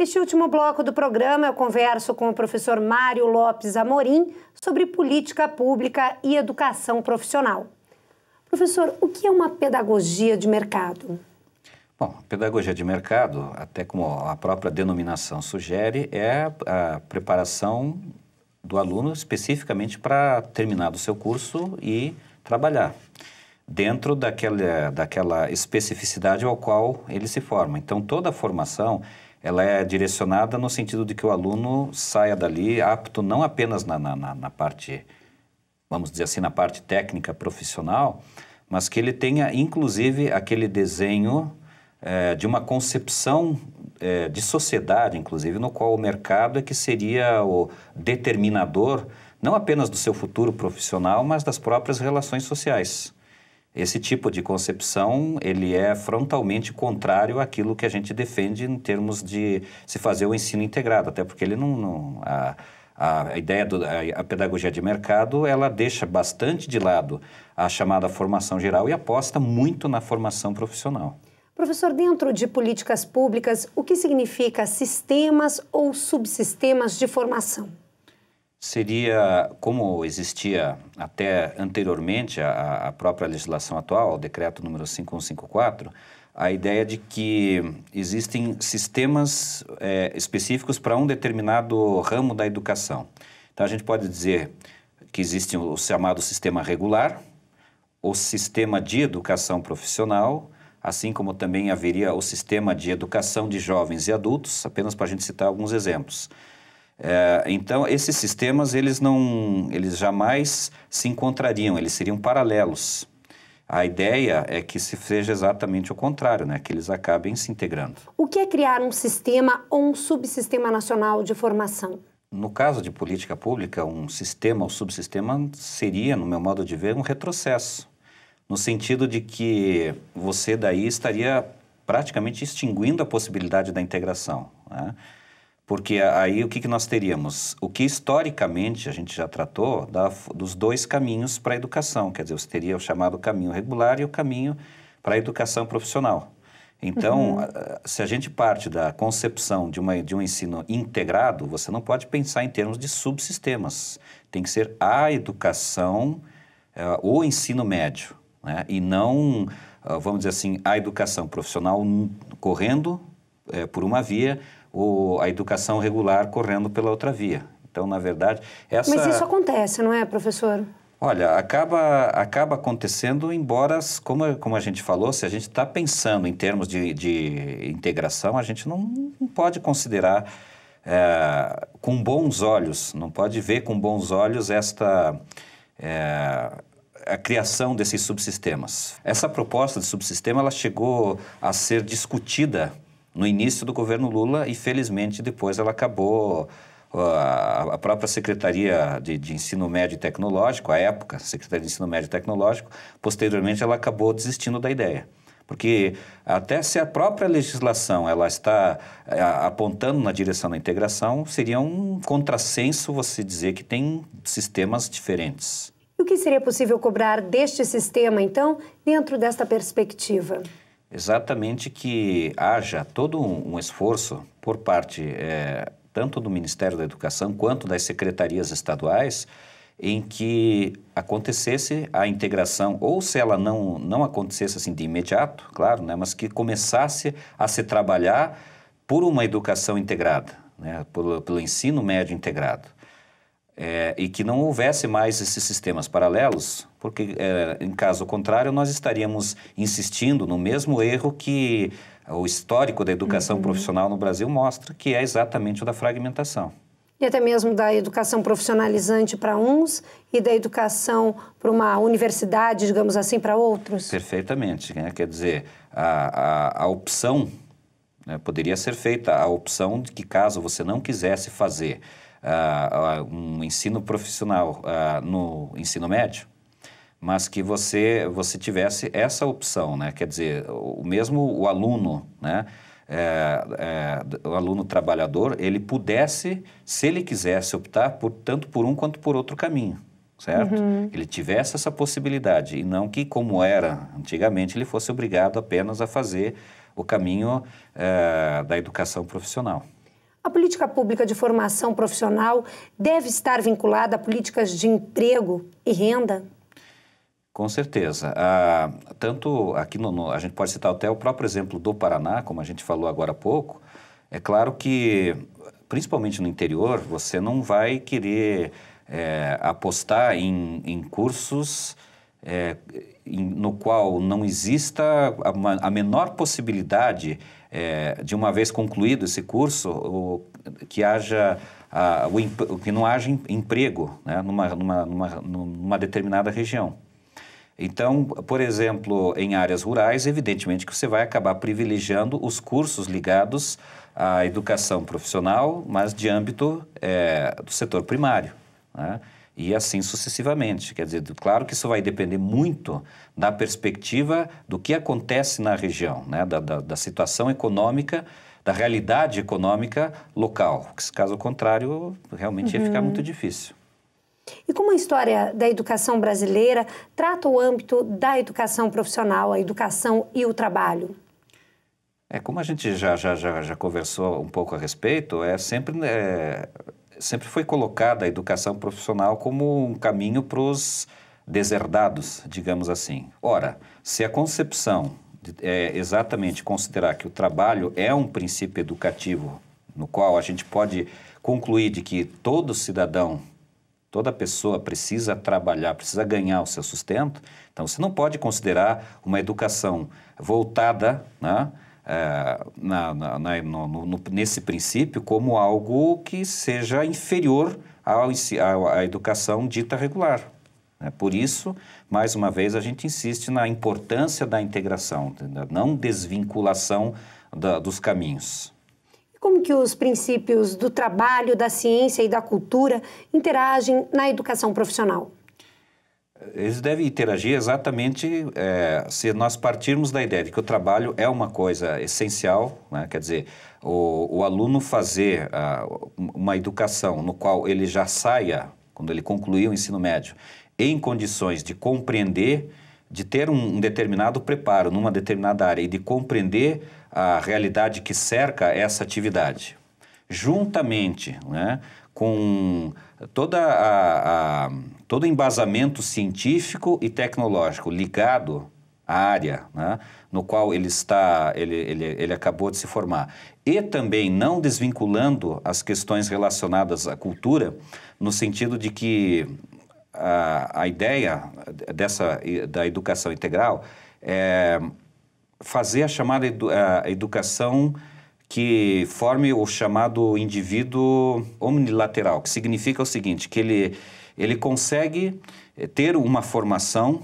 Neste último bloco do programa, eu converso com o professor Mário Lopes Amorim sobre política pública e educação profissional. Professor, o que é uma pedagogia de mercado? Bom, a pedagogia de mercado, até como a própria denominação sugere, é a preparação do aluno especificamente para terminar o seu curso e trabalhar dentro daquela, daquela especificidade ao qual ele se forma. Então, toda a formação ela é direcionada no sentido de que o aluno saia dali apto não apenas na, na, na parte, vamos dizer assim, na parte técnica profissional, mas que ele tenha inclusive aquele desenho é, de uma concepção é, de sociedade, inclusive, no qual o mercado é que seria o determinador não apenas do seu futuro profissional, mas das próprias relações sociais. Esse tipo de concepção, ele é frontalmente contrário àquilo que a gente defende em termos de se fazer o ensino integrado, até porque ele não... não a, a ideia da pedagogia de mercado, ela deixa bastante de lado a chamada formação geral e aposta muito na formação profissional. Professor, dentro de políticas públicas, o que significa sistemas ou subsistemas de formação? seria, como existia até anteriormente a, a própria legislação atual, o decreto número 5154, a ideia de que existem sistemas é, específicos para um determinado ramo da educação. Então, a gente pode dizer que existe o chamado sistema regular, o sistema de educação profissional, assim como também haveria o sistema de educação de jovens e adultos, apenas para a gente citar alguns exemplos. É, então, esses sistemas, eles, não, eles jamais se encontrariam, eles seriam paralelos. A ideia é que se seja exatamente o contrário, né? que eles acabem se integrando. O que é criar um sistema ou um subsistema nacional de formação? No caso de política pública, um sistema ou subsistema seria, no meu modo de ver, um retrocesso, no sentido de que você daí estaria praticamente extinguindo a possibilidade da integração. Né? Porque aí o que, que nós teríamos? O que historicamente a gente já tratou da, dos dois caminhos para a educação, quer dizer, você teria o chamado caminho regular e o caminho para a educação profissional. Então, uhum. se a gente parte da concepção de, uma, de um ensino integrado, você não pode pensar em termos de subsistemas. Tem que ser a educação, uh, o ensino médio, né? e não, uh, vamos dizer assim, a educação profissional correndo é, por uma via, o, a educação regular correndo pela outra via. Então, na verdade, essa... Mas isso acontece, não é, professor? Olha, acaba, acaba acontecendo, embora, como, como a gente falou, se a gente está pensando em termos de, de integração, a gente não, não pode considerar é, com bons olhos, não pode ver com bons olhos esta... É, a criação desses subsistemas. Essa proposta de subsistema ela chegou a ser discutida no início do governo Lula e, felizmente, depois ela acabou. A, própria Secretaria de, de, Ensino Médio e Tecnológico, à época, Secretaria de Ensino Médio e Tecnológico, posteriormente ela acabou desistindo da ideia. Porque até se a própria legislação ela está é, apontando na direção da integração, seria um contrassenso você dizer que tem sistemas diferentes. E o que seria possível cobrar deste sistema, então, dentro desta perspectiva? exatamente que haja todo um, um esforço por parte é, tanto do Ministério da Educação quanto das secretarias estaduais em que acontecesse a integração, ou se ela não, não acontecesse assim de imediato, claro, né, mas que começasse a se trabalhar por uma educação integrada, né, pelo, pelo ensino médio integrado é, e que não houvesse mais esses sistemas paralelos, porque, é, em caso contrário, nós estaríamos insistindo no mesmo erro que o histórico da educação uhum. profissional no Brasil mostra, que é exatamente o da fragmentação. E até mesmo da educação profissionalizante para uns e da educação para uma universidade, digamos assim, para outros? Perfeitamente. Né? Quer dizer, a, a, a opção, né? poderia ser feita a opção de que, caso você não quisesse fazer uh, um ensino profissional uh, no ensino médio, mas que você, você tivesse essa opção, né? Quer dizer, o mesmo o aluno, né? É, é, o aluno trabalhador, ele pudesse, se ele quisesse, optar por, tanto por um quanto por outro caminho, certo? Uhum. Ele tivesse essa possibilidade e não que, como era antigamente, ele fosse obrigado apenas a fazer o caminho é, da educação profissional. A política pública de formação profissional deve estar vinculada a políticas de emprego e renda? Com certeza. Ah, tanto aqui no, no, a gente pode citar até o próprio exemplo do Paraná, como a gente falou agora há pouco. É claro que, principalmente no interior, você não vai querer é, apostar em, em cursos é, em, no qual não exista a, a menor possibilidade é, de uma vez concluído esse curso, o, que haja a, o, que não haja emprego né, numa, numa, numa, numa determinada região. Então, por exemplo, em áreas rurais, evidentemente que você vai acabar privilegiando os cursos ligados à educação profissional, mas de âmbito é, do setor primário. Né? e assim sucessivamente. Quer dizer, claro que isso vai depender muito da perspectiva do que acontece na região, né? da, da, da situação econômica, da realidade econômica local. Caso contrário, realmente uhum. ia ficar uhum. muito difícil. E como a história da educação brasileira trata o âmbito da educação profissional, a educação e o trabalho? É, como a gente já, já, já, já conversou um pouco a respeito, é sempre é, sempre foi colocada a educação profissional como um caminho para os deserdados, digamos assim. Ora, se a concepção é exatamente considerar que o trabalho é um princípio educativo, no qual a gente pode concluir de que todo cidadão, toda pessoa precisa trabalhar, precisa ganhar o seu sustento, então você não pode considerar uma educação voltada, né? é, na, na, na, né, no, no, nesse princípio como algo que seja inferior ao, à educação dita regular. é Por isso, mais uma vez, a gente insiste na importância da integração, da não desvinculação da, dos caminhos. Como que os princípios do trabalho, da ciência e da cultura interagem na educação profissional? Eles devem interagir exatamente é, se nós partirmos da ideia de que o trabalho é uma coisa essencial, né? quer dizer, o, o aluno fazer uh, uma educação no qual ele já saia, quando ele concluir o ensino médio, em condições de compreender, de ter um, um determinado preparo numa determinada área e de compreender a realidade que cerca essa atividade. Juntamente né, com toda a, a, todo embasamento científico e tecnológico ligado à área né, no qual ele está, ele, ele, ele acabou de se formar. E também não desvinculando as questões relacionadas à cultura, no sentido de que a, a ideia dessa, da educação integral é fazer a chamada edu, a educação que forme o chamado indivíduo omnilateral, que significa o seguinte, que ele, ele consegue eh, ter uma formação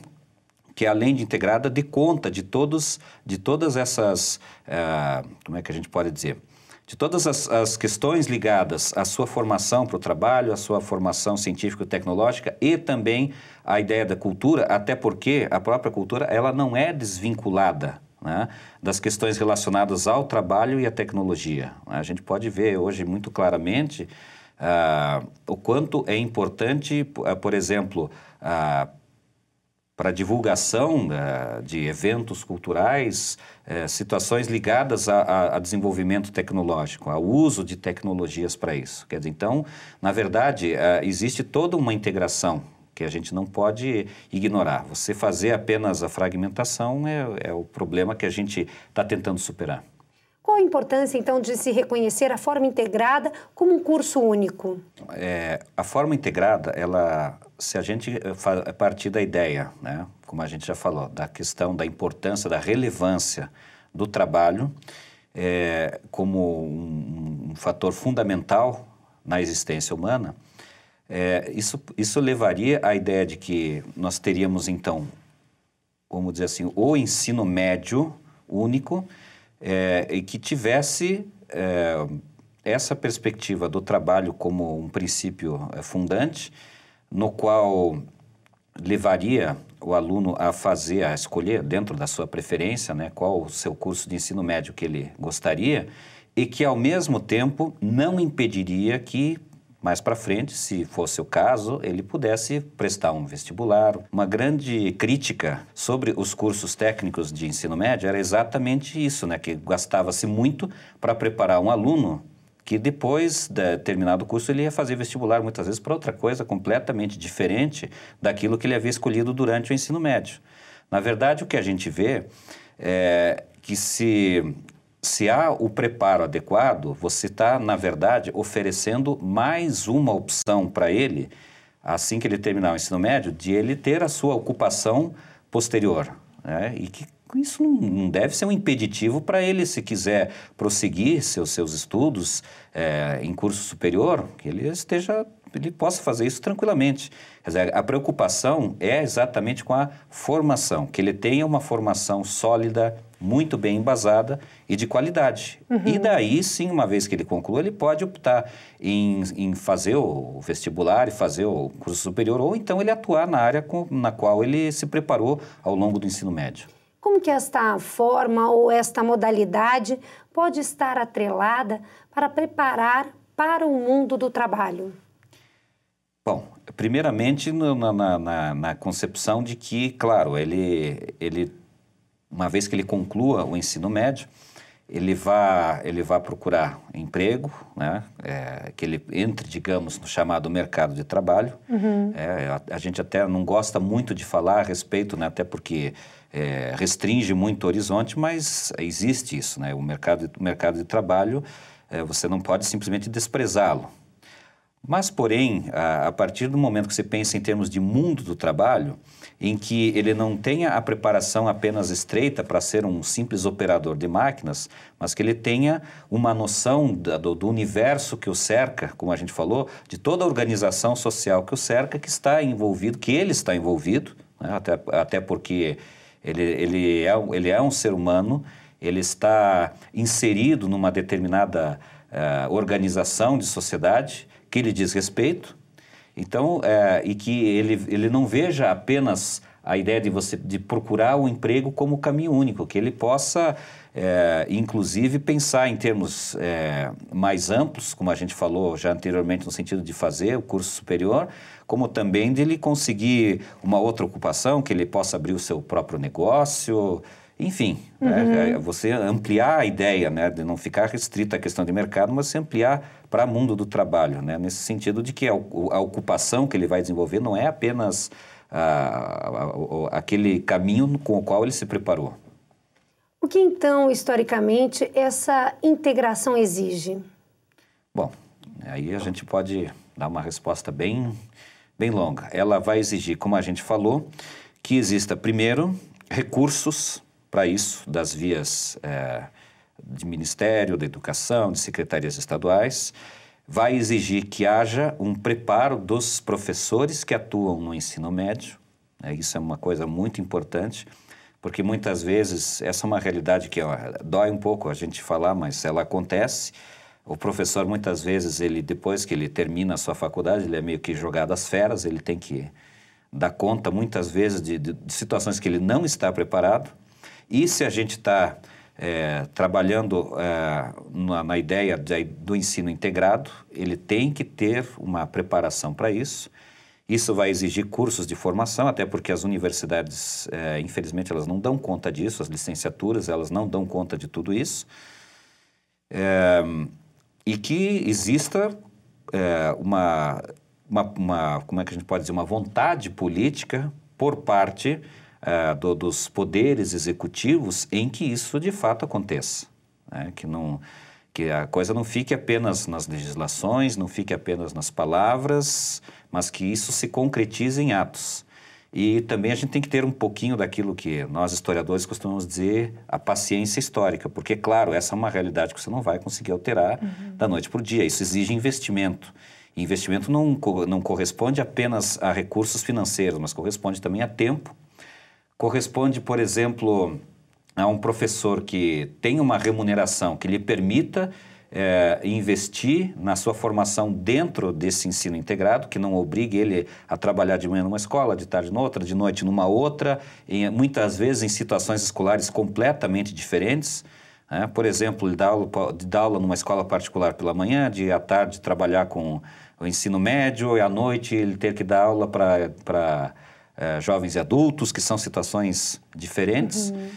que é além de integrada dê conta de todos de todas essas uh, como é que a gente pode dizer de todas as, as questões ligadas à sua formação para o trabalho, à sua formação científico-tecnológica e também à ideia da cultura, até porque a própria cultura ela não é desvinculada né, das questões relacionadas ao trabalho e à tecnologia. Né. A gente pode ver hoje muito claramente ah, o quanto é importante, eh, por exemplo, ah, para divulgação eh, de eventos culturais, eh, situações ligadas a, a, a, desenvolvimento tecnológico, ao uso de tecnologias para isso. Quer dizer, então, na verdade, existe toda uma integração que a gente não pode ignorar. Você fazer apenas a fragmentação é, é o problema que a gente está tentando superar. Qual a importância, então, de se reconhecer a forma integrada como um curso único? É, a forma integrada, ela, se a gente eh, partir da ideia, né, como a gente já falou, da questão da importância, da relevância do trabalho é, como um, um fator fundamental na existência humana, é, isso, isso levaria à ideia de que nós teríamos, então, vamos dizer assim, o ensino médio único é, e que tivesse é, essa perspectiva do trabalho como um princípio é, fundante, no qual levaria o aluno a fazer, a escolher dentro da sua preferência, né, qual o seu curso de ensino médio que ele gostaria e que ao mesmo tempo não impediria que mais para frente, se fosse o caso, ele pudesse prestar um vestibular. Uma grande crítica sobre os cursos técnicos de ensino médio era exatamente isso, né? que gastava-se muito para preparar um aluno que depois de terminado o curso ele ia fazer vestibular muitas vezes para outra coisa completamente diferente daquilo que ele havia escolhido durante o ensino médio. Na verdade, o que a gente vê é que se se há o preparo adequado, você está, na verdade, oferecendo mais uma opção para ele, assim que ele terminar o ensino médio, de ele ter a sua ocupação posterior. Né? E que isso não deve ser um impeditivo para ele, se quiser prosseguir seus, seus estudos é, em curso superior, que ele esteja ele possa fazer isso tranquilamente. Dizer, a preocupação é exatamente com a formação, que ele tenha uma formação sólida, muito bem embasada e de qualidade. Uhum. E daí sim, uma vez que ele conclua, ele pode optar em, em fazer o vestibular e fazer o curso superior, ou então ele atuar na área com, na qual ele se preparou ao longo do ensino médio. Como que esta forma ou esta modalidade pode estar atrelada para preparar para o mundo do trabalho? Bom, primeiramente na, na, na, na concepção de que, claro, ele, ele uma vez que ele conclua o ensino médio, ele vá, ele vá procurar emprego, né? É, que ele entre, digamos, no chamado mercado de trabalho. Uhum. É, a, a, gente até não gosta muito de falar a respeito, né? até porque é, restringe muito o horizonte, mas existe isso. Né? O, mercado, o mercado de trabalho, é, você não pode simplesmente desprezá-lo. Mas, porém, a, a, partir do momento que você pensa em termos de mundo do trabalho, em que ele não tenha a preparação apenas estreita para ser um simples operador de máquinas, mas que ele tenha uma noção da, do, do, universo que o cerca, como a gente falou, de toda a organização social que o cerca, que está envolvido, que ele está envolvido, né? até, até porque ele, ele, é, ele é um ser humano, ele está inserido numa determinada uh, organização de sociedade que lhe diz respeito, então, é, e que ele, ele não veja apenas a ideia de você de procurar o emprego como caminho único, que ele possa, é, inclusive, pensar em termos é, mais amplos, como a gente falou já anteriormente, no sentido de fazer o curso superior, como também de ele conseguir uma outra ocupação, que ele possa abrir o seu próprio negócio, enfim, né, uhum. É, é você ampliar a ideia, né, de não ficar restrita à questão de mercado, mas se ampliar para o mundo do trabalho, né, nesse sentido de que a, ocupação que ele vai desenvolver não é apenas a, a, aquele caminho com o qual ele se preparou. O que então, historicamente, essa integração exige? Bom, aí a gente pode dar uma resposta bem, bem longa. Ela vai exigir, como a gente falou, que exista primeiro recursos para isso das vias é, de Ministério, da Educação, de secretarias estaduais. Vai exigir que haja um preparo dos professores que atuam no ensino médio. É, isso é uma coisa muito importante, porque muitas vezes essa é uma realidade que ó, dói um pouco a gente falar, mas ela acontece. O professor muitas vezes ele depois que ele termina a sua faculdade ele é meio que jogado às feras, ele tem que dar conta muitas vezes de, de, de situações que ele não está preparado e se a gente está é, trabalhando é, na, na, ideia de, do ensino integrado, ele tem que ter uma preparação para isso. Isso vai exigir cursos de formação, até porque as universidades, é, infelizmente, elas não dão conta disso, as licenciaturas, elas não dão conta de tudo isso. É, e que exista é, uma, uma, uma, como é que a gente pode dizer, uma vontade política por parte uh, do, dos poderes executivos em que isso de fato aconteça. Né? Que, não, que a coisa não fique apenas nas legislações, não fique apenas nas palavras, mas que isso se concretize em atos. E também a gente tem que ter um pouquinho daquilo que nós historiadores costumamos dizer a paciência histórica, porque, claro, essa é uma realidade que você não vai conseguir alterar uhum. da noite para o dia. Isso exige investimento. E investimento não, não corresponde apenas a recursos financeiros, mas corresponde também a tempo corresponde, por exemplo, a um professor que tem uma remuneração que lhe permita é, investir na sua formação dentro desse ensino integrado, que não obrigue ele a trabalhar de manhã numa escola, de tarde noutra, de noite numa outra, em, muitas vezes em situações escolares completamente diferentes. Né? Por exemplo, ele dá aula, dá aula numa escola particular pela manhã, de à tarde trabalhar com o ensino médio, e à noite ele ter que dar aula para é, jovens e adultos, que são situações diferentes. Uhum.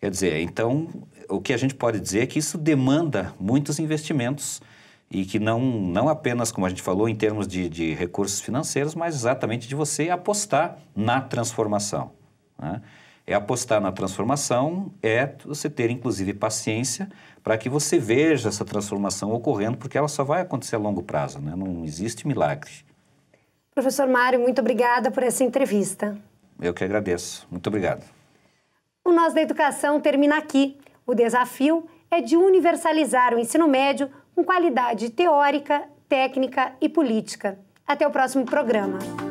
Quer dizer, então, o que a gente pode dizer é que isso demanda muitos investimentos e que não, não apenas, como a gente falou, em termos de, de recursos financeiros, mas exatamente de você apostar na transformação. Né? É apostar na transformação, é você ter, inclusive, paciência para que você veja essa transformação ocorrendo, porque ela só vai acontecer a longo prazo, né? não existe milagre. Professor Mário, muito obrigada por essa entrevista. Eu que agradeço. Muito obrigado. O Nós da Educação termina aqui. O desafio é de universalizar o ensino médio com qualidade teórica, técnica e política. Até o próximo programa.